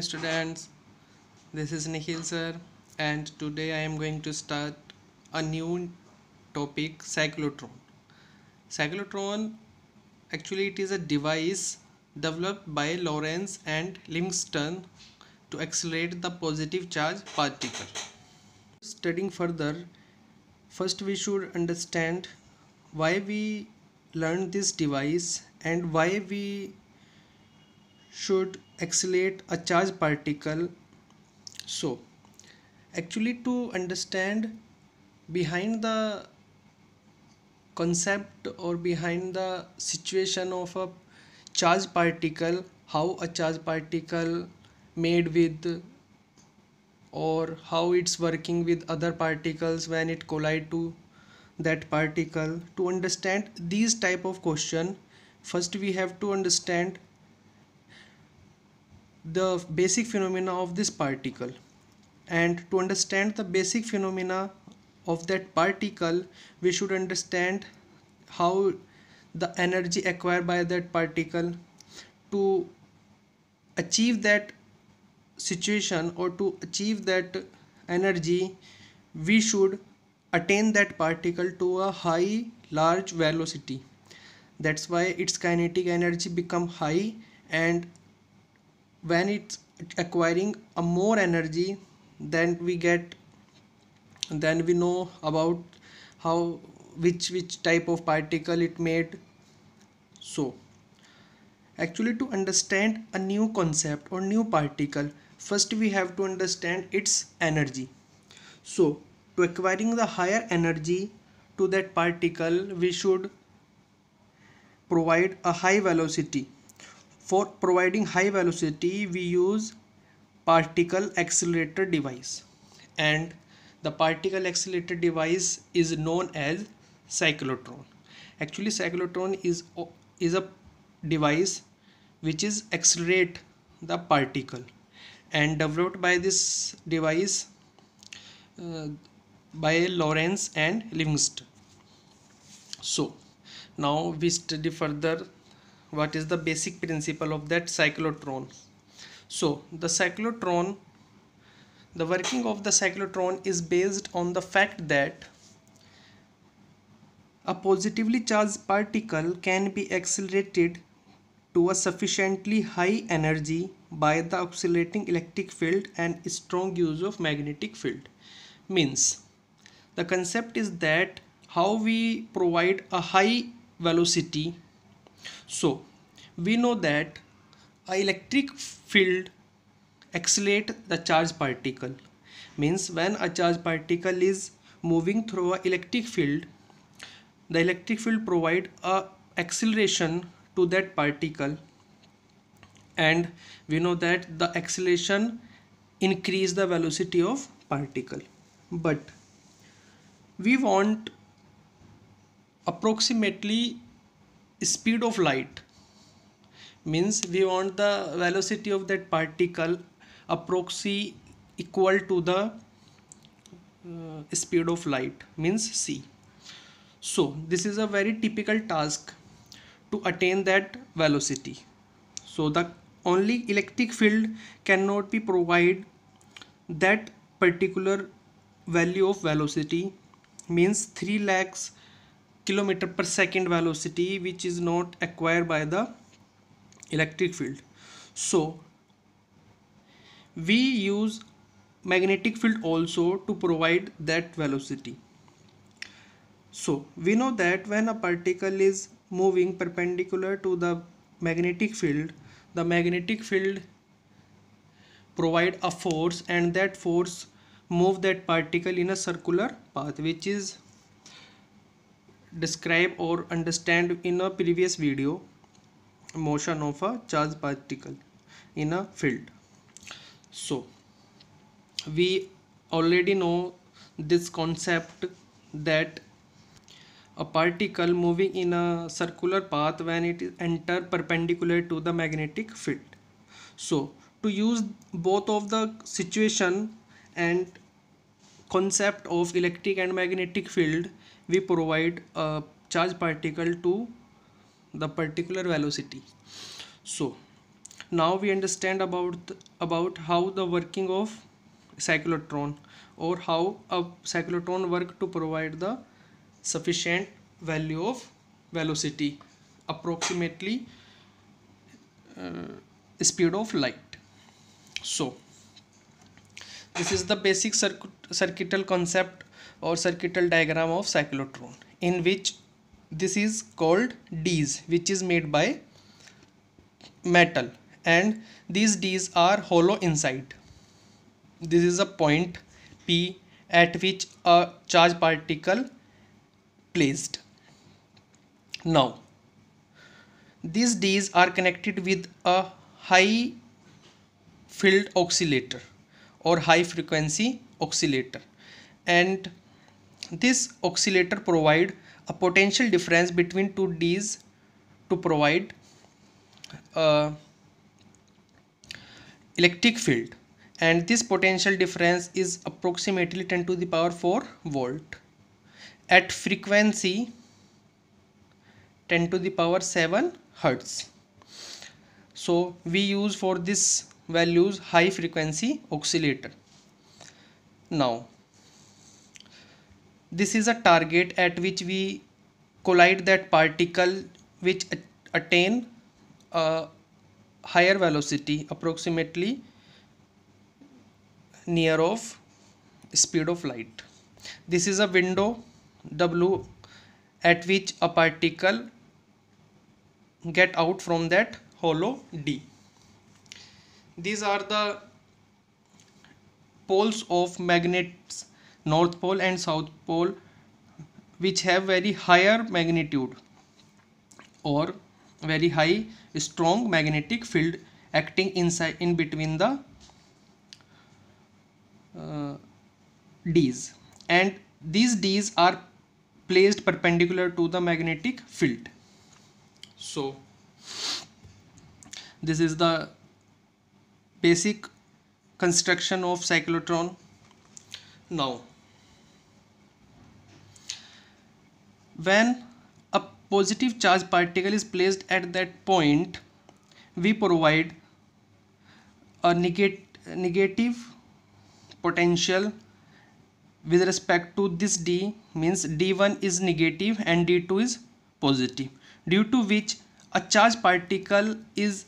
morning students this is Nikhil sir and today I am going to start a new topic cyclotron cyclotron actually it is a device developed by Lawrence and Livingston to accelerate the positive charge particle studying further first we should understand why we learned this device and why we should accelerate a charged particle so actually to understand behind the concept or behind the situation of a charged particle how a charged particle made with or how it's working with other particles when it collide to that particle to understand these type of question first we have to understand the basic phenomena of this particle and to understand the basic phenomena of that particle we should understand how the energy acquired by that particle to achieve that situation or to achieve that energy we should attain that particle to a high large velocity that's why its kinetic energy become high and when it's acquiring a more energy then we get then we know about how which which type of particle it made so actually to understand a new concept or new particle first we have to understand its energy so to acquiring the higher energy to that particle we should provide a high velocity for providing high velocity, we use particle accelerator device and the particle accelerator device is known as cyclotron. Actually cyclotron is, is a device which is accelerate the particle and developed by this device uh, by Lawrence and Livingston. So now we study further what is the basic principle of that cyclotron so the cyclotron the working of the cyclotron is based on the fact that a positively charged particle can be accelerated to a sufficiently high energy by the oscillating electric field and strong use of magnetic field means the concept is that how we provide a high velocity so we know that a electric field accelerates the charge particle means when a charge particle is moving through a electric field the electric field provide a acceleration to that particle and we know that the acceleration increase the velocity of particle but we want approximately speed of light means we want the velocity of that particle approximately equal to the uh, speed of light means c so this is a very typical task to attain that velocity so the only electric field cannot be provide that particular value of velocity means 3 lakhs kilometer per second velocity which is not acquired by the electric field so we use magnetic field also to provide that velocity so we know that when a particle is moving perpendicular to the magnetic field the magnetic field provide a force and that force move that particle in a circular path which is describe or understand in a previous video motion of a charged particle in a field so we already know this concept that a particle moving in a circular path when it enter perpendicular to the magnetic field so to use both of the situation and concept of electric and magnetic field we provide a charge particle to the particular velocity so now we understand about about how the working of cyclotron or how a cyclotron work to provide the sufficient value of velocity approximately uh, speed of light so this is the basic circuit circuital concept or circuital diagram of cyclotron in which this is called Ds which is made by metal and these Ds are hollow inside. This is a point P at which a charge particle placed. Now these Ds are connected with a high field oscillator or high frequency oscillator and This oscillator provide a potential difference between two D's to provide uh, electric field and this potential difference is approximately 10 to the power 4 volt at frequency 10 to the power 7 hertz so we use for this values high frequency oscillator now this is a target at which we collide that particle which attain a higher velocity approximately near of speed of light this is a window w at which a particle get out from that hollow d these are the poles of magnets north pole and south pole which have very higher magnitude or very high strong magnetic field acting inside in between the uh, D's and these D's are placed perpendicular to the magnetic field. So this is the basic construction of cyclotron. Now when a positive charge particle is placed at that point we provide a negate, negative potential with respect to this d means d1 is negative and d2 is positive due to which a charge particle is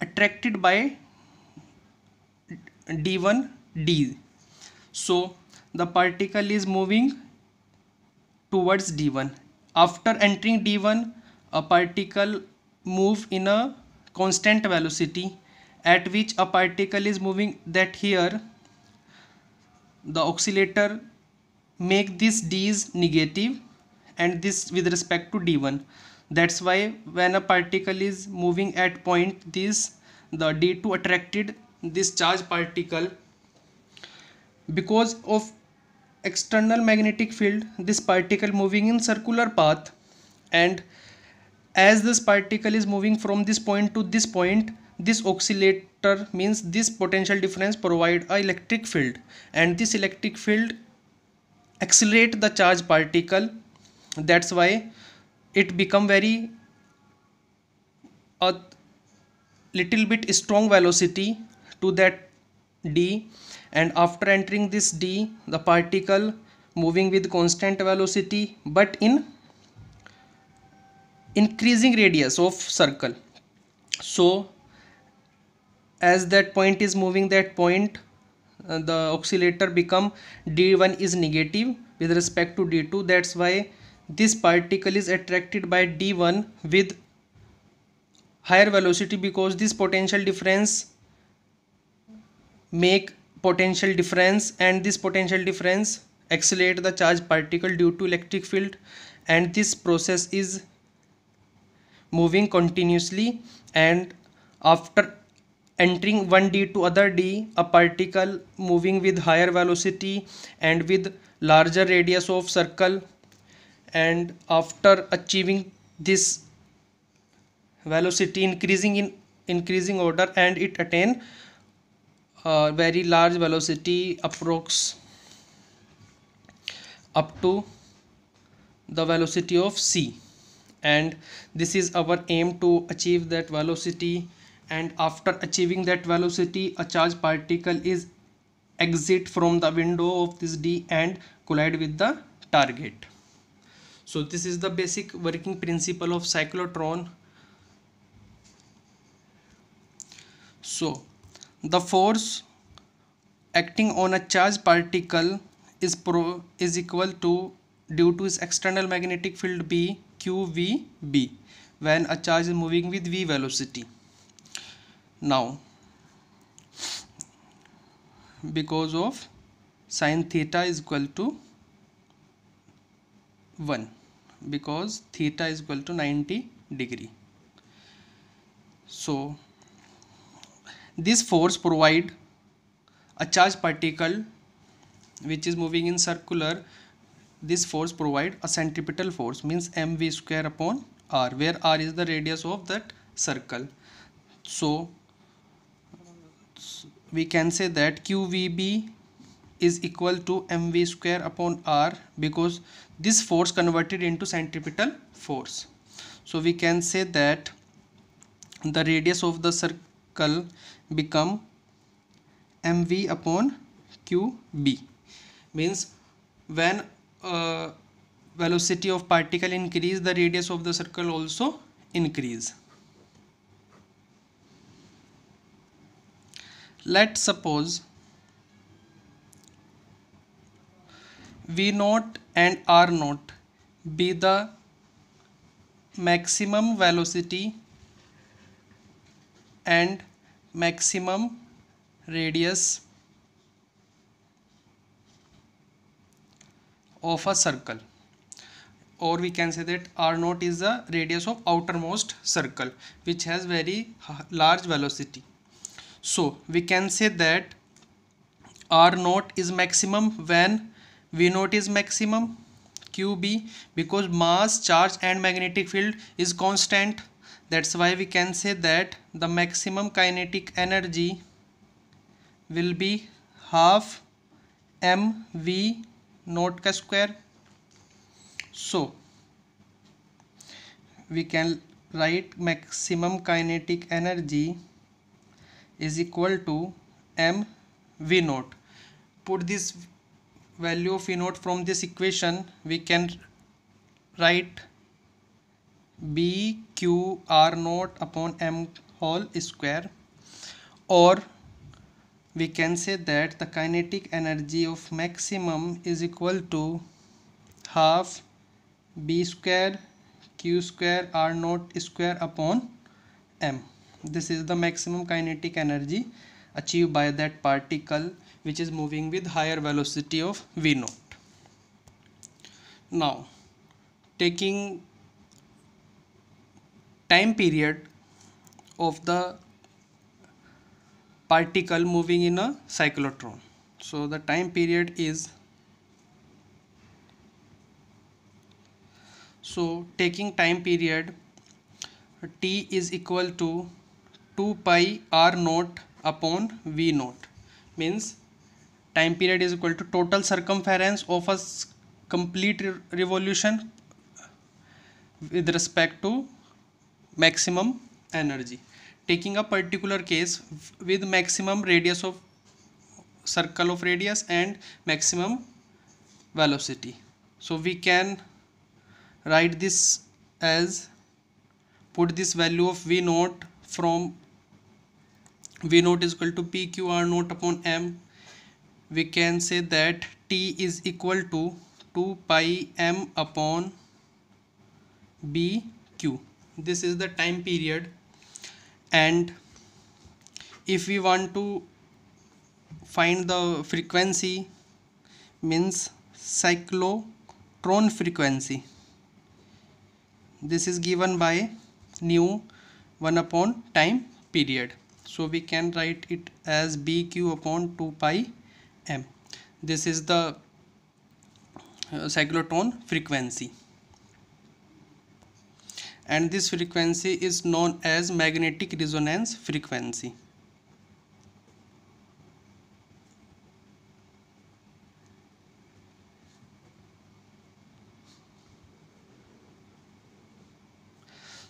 attracted by d1 d so the particle is moving towards d1 after entering d1 a particle move in a constant velocity at which a particle is moving that here the oscillator make this D's negative, and this with respect to d1 that's why when a particle is moving at point this the d2 attracted this charge particle because of external magnetic field this particle moving in circular path and as this particle is moving from this point to this point this oscillator means this potential difference provide a electric field and this electric field accelerate the charge particle that's why it become very a little bit strong velocity to that d and after entering this d the particle moving with constant velocity but in increasing radius of circle so as that point is moving that point uh, the oscillator become d1 is negative with respect to d2 that's why this particle is attracted by d1 with higher velocity because this potential difference make potential difference and this potential difference accelerate the charged particle due to electric field and this process is moving continuously and after entering one d to other d a particle moving with higher velocity and with larger radius of circle and after achieving this velocity increasing in increasing order and it attain uh, very large velocity approx up to the velocity of c and this is our aim to achieve that velocity and after achieving that velocity a charged particle is exit from the window of this d and collide with the target so this is the basic working principle of cyclotron so the force acting on a charged particle is pro is equal to due to its external magnetic field B, q v B, when a charge is moving with V velocity. Now because of sine theta is equal to 1 because theta is equal to 90 degree. So this force provide a charged particle which is moving in circular this force provide a centripetal force means mv square upon r where r is the radius of that circle so we can say that qvb is equal to mv square upon r because this force converted into centripetal force so we can say that the radius of the circle become mv upon qb means when uh, velocity of particle increase the radius of the circle also increase let suppose v naught and r naught be the maximum velocity and maximum radius of a circle or we can say that r naught is the radius of outermost circle which has very large velocity so we can say that r naught is maximum when v naught is maximum qb because mass charge and magnetic field is constant that's why we can say that the maximum kinetic energy will be half mv naught ka square so we can write maximum kinetic energy is equal to m v naught put this value of v naught from this equation we can write b Q R naught upon m whole square or we can say that the kinetic energy of maximum is equal to half b square q square r naught square upon m this is the maximum kinetic energy achieved by that particle which is moving with higher velocity of v naught now taking time period of the particle moving in a cyclotron. So the time period is so taking time period t is equal to 2 pi r naught upon v naught means time period is equal to total circumference of a complete revolution with respect to maximum energy taking a particular case with maximum radius of circle of radius and maximum velocity so we can write this as put this value of v naught from v naught is equal to pqr naught upon m we can say that t is equal to 2 pi m upon bq this is the time period and if we want to find the frequency means cyclotron frequency this is given by nu 1 upon time period so we can write it as bq upon 2 pi m this is the uh, cyclotron frequency and this frequency is known as magnetic resonance frequency.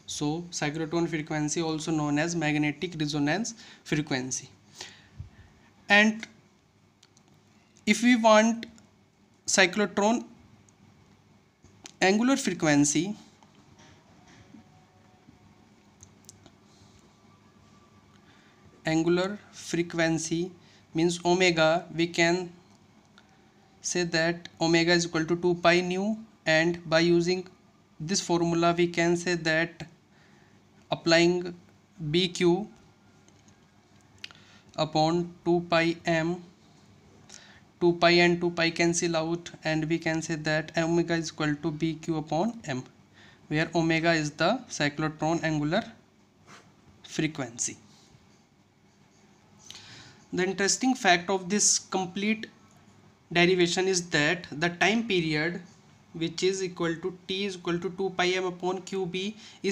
So cyclotron frequency also known as magnetic resonance frequency. And if we want cyclotron angular frequency angular frequency means omega we can say that omega is equal to 2 pi nu and by using this formula we can say that applying bq upon 2 pi m 2 pi and 2 pi cancel out and we can say that omega is equal to bq upon m where omega is the cyclotron angular frequency the interesting fact of this complete derivation is that the time period which is equal to t is equal to 2 pi m upon qb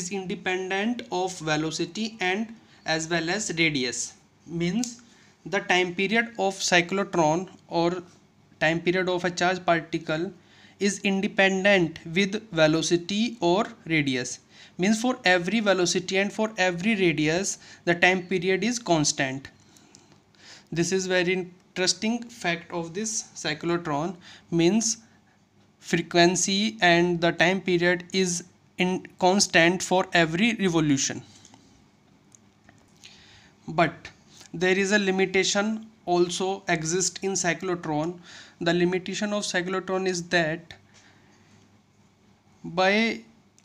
is independent of velocity and as well as radius means the time period of cyclotron or time period of a charged particle is independent with velocity or radius means for every velocity and for every radius the time period is constant this is very interesting fact of this cyclotron means frequency and the time period is in constant for every revolution but there is a limitation also exist in cyclotron the limitation of cyclotron is that by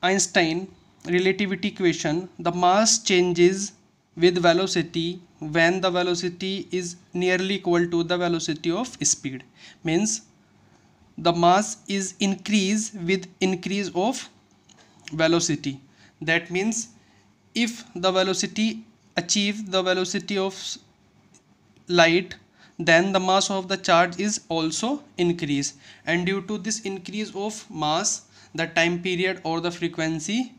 einstein relativity equation the mass changes with velocity when the velocity is nearly equal to the velocity of speed means the mass is increase with increase of velocity that means if the velocity achieve the velocity of light then the mass of the charge is also increase and due to this increase of mass the time period or the frequency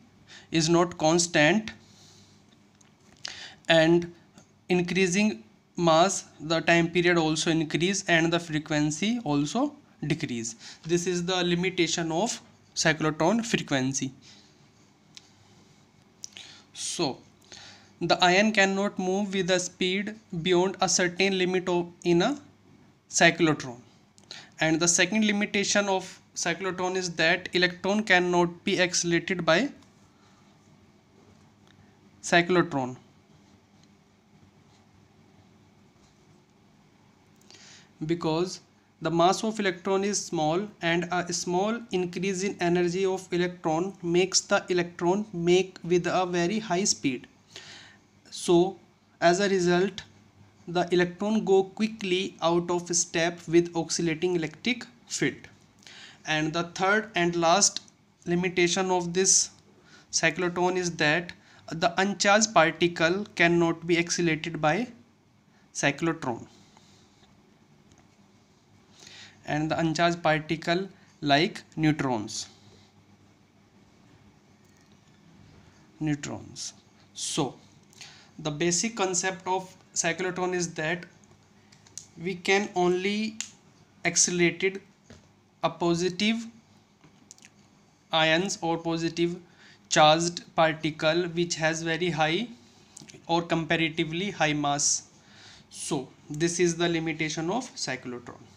is not constant and increasing mass the time period also increase and the frequency also decrease this is the limitation of cyclotron frequency so the ion cannot move with a speed beyond a certain limit of, in a cyclotron and the second limitation of cyclotron is that electron cannot be accelerated by cyclotron because the mass of electron is small and a small increase in energy of electron makes the electron make with a very high speed so as a result the electron go quickly out of step with oscillating electric field and the third and last limitation of this cyclotron is that the uncharged particle cannot be accelerated by cyclotron and the uncharged particle like neutrons neutrons so the basic concept of cyclotron is that we can only accelerated a positive ions or positive charged particle which has very high or comparatively high mass so this is the limitation of cyclotron